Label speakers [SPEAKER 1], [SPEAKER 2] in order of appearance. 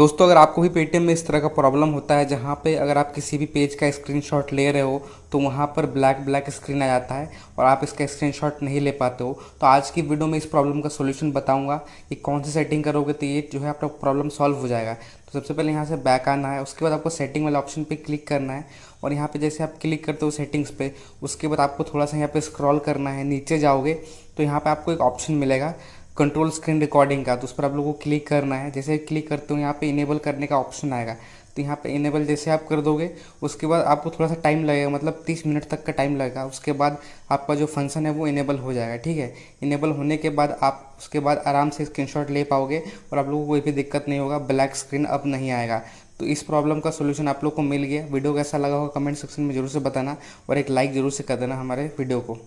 [SPEAKER 1] दोस्तों अगर आपको भी पेटीएम में इस तरह का प्रॉब्लम होता है जहाँ पे अगर आप किसी भी पेज का स्क्रीनशॉट ले रहे हो तो वहाँ पर ब्लैक ब्लैक स्क्रीन आ जाता है और आप इसका स्क्रीनशॉट नहीं ले पाते हो तो आज की वीडियो में इस प्रॉब्लम का सोल्यूशन बताऊँगा कि कौन सी सेटिंग करोगे तो ये जो है आपका प्रॉब्लम सॉल्व हो जाएगा तो सबसे पहले यहाँ से बैक आना है उसके बाद आपको सेटिंग वाले ऑप्शन पर क्लिक करना है और यहाँ पर जैसे आप क्लिक करते हो सेटिंग्स पर उसके बाद आपको थोड़ा सा यहाँ पे स्क्रॉल करना है नीचे जाओगे तो यहाँ पर आपको एक ऑप्शन मिलेगा कंट्रोल स्क्रीन रिकॉर्डिंग का तो उस पर आप लोगों को क्लिक करना है जैसे क्लिक करते हो यहाँ पे इनेबल करने का ऑप्शन आएगा तो यहाँ पे इनेबल जैसे आप कर दोगे उसके बाद आपको थोड़ा सा टाइम लगेगा मतलब तीस मिनट तक का टाइम लगेगा उसके बाद आपका जो फंक्शन है वो इनेबल हो जाएगा ठीक है इनेबल होने के बाद आप उसके बाद आराम से स्क्रीन ले पाओगे और आप लोगों को कोई भी दिक्कत नहीं होगा ब्लैक स्क्रीन अब नहीं आएगा तो इस प्रॉब्लम का सोल्यूशन आप लोग को मिल गया वीडियो कैसा लगा होगा कमेंट सेक्शन में जरूर से बताना और एक लाइक जरूर से कर देना हमारे वीडियो को